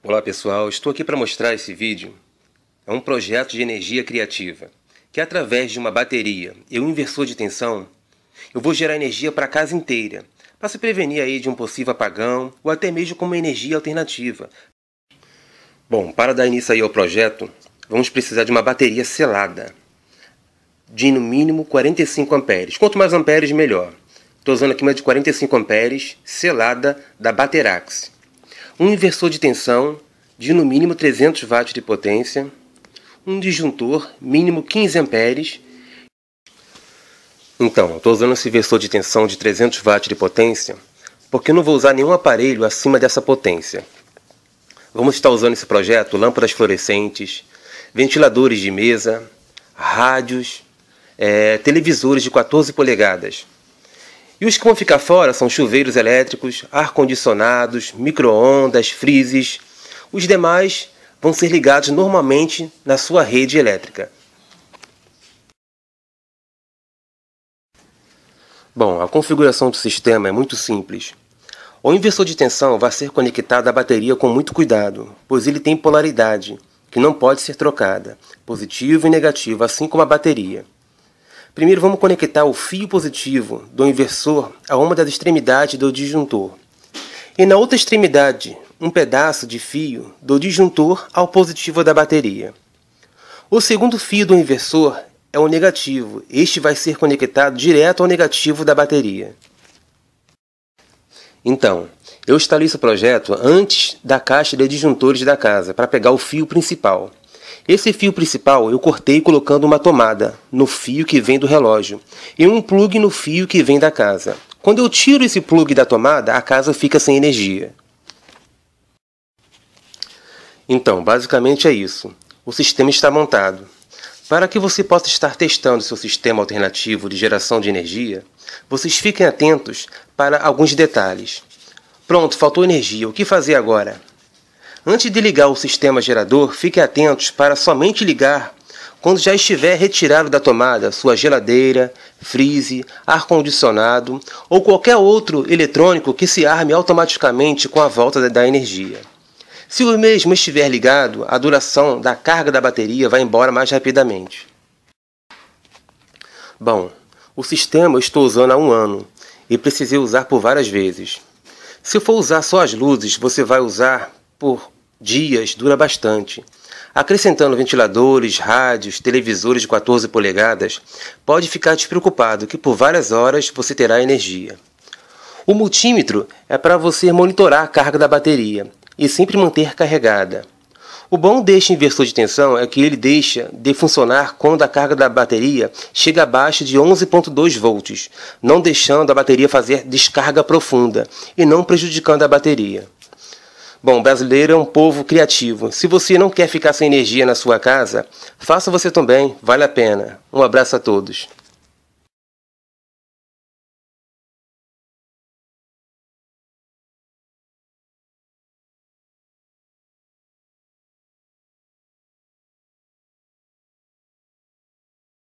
Olá pessoal, estou aqui para mostrar esse vídeo. É um projeto de energia criativa, que é através de uma bateria e um inversor de tensão, eu vou gerar energia para a casa inteira, para se prevenir aí de um possível apagão ou até mesmo como energia alternativa. Bom, para dar início aí ao projeto, vamos precisar de uma bateria selada, de no mínimo 45 amperes. Quanto mais amperes, melhor. Estou usando aqui uma de 45 amperes, selada da Baterax um inversor de tensão de no mínimo 300 watts de potência, um disjuntor mínimo 15 amperes. Então, estou usando esse inversor de tensão de 300 watts de potência porque eu não vou usar nenhum aparelho acima dessa potência. Vamos estar usando esse projeto lâmpadas fluorescentes, ventiladores de mesa, rádios, é, televisores de 14 polegadas. E os que vão ficar fora são chuveiros elétricos, ar-condicionados, micro-ondas, freezes. Os demais vão ser ligados normalmente na sua rede elétrica. Bom, a configuração do sistema é muito simples. O inversor de tensão vai ser conectado à bateria com muito cuidado, pois ele tem polaridade, que não pode ser trocada, positivo e negativo, assim como a bateria. Primeiro vamos conectar o fio positivo do inversor a uma das extremidades do disjuntor. E na outra extremidade, um pedaço de fio do disjuntor ao positivo da bateria. O segundo fio do inversor é o negativo. Este vai ser conectado direto ao negativo da bateria. Então, eu instalei esse projeto antes da caixa de disjuntores da casa, para pegar o fio principal. Esse fio principal eu cortei colocando uma tomada no fio que vem do relógio e um plug no fio que vem da casa. Quando eu tiro esse plug da tomada, a casa fica sem energia. Então, basicamente é isso. O sistema está montado. Para que você possa estar testando seu sistema alternativo de geração de energia, vocês fiquem atentos para alguns detalhes. Pronto, faltou energia, o que fazer agora? Antes de ligar o sistema gerador, fique atentos para somente ligar quando já estiver retirado da tomada sua geladeira, freeze, ar-condicionado ou qualquer outro eletrônico que se arme automaticamente com a volta da energia. Se o mesmo estiver ligado, a duração da carga da bateria vai embora mais rapidamente. Bom, o sistema eu estou usando há um ano e precisei usar por várias vezes. Se for usar só as luzes, você vai usar por dias dura bastante. Acrescentando ventiladores, rádios, televisores de 14 polegadas, pode ficar despreocupado que por várias horas você terá energia. O multímetro é para você monitorar a carga da bateria e sempre manter carregada. O bom deste inversor de tensão é que ele deixa de funcionar quando a carga da bateria chega abaixo de 11.2 volts, não deixando a bateria fazer descarga profunda e não prejudicando a bateria. Bom, brasileiro é um povo criativo. Se você não quer ficar sem energia na sua casa, faça você também, vale a pena. Um abraço a todos.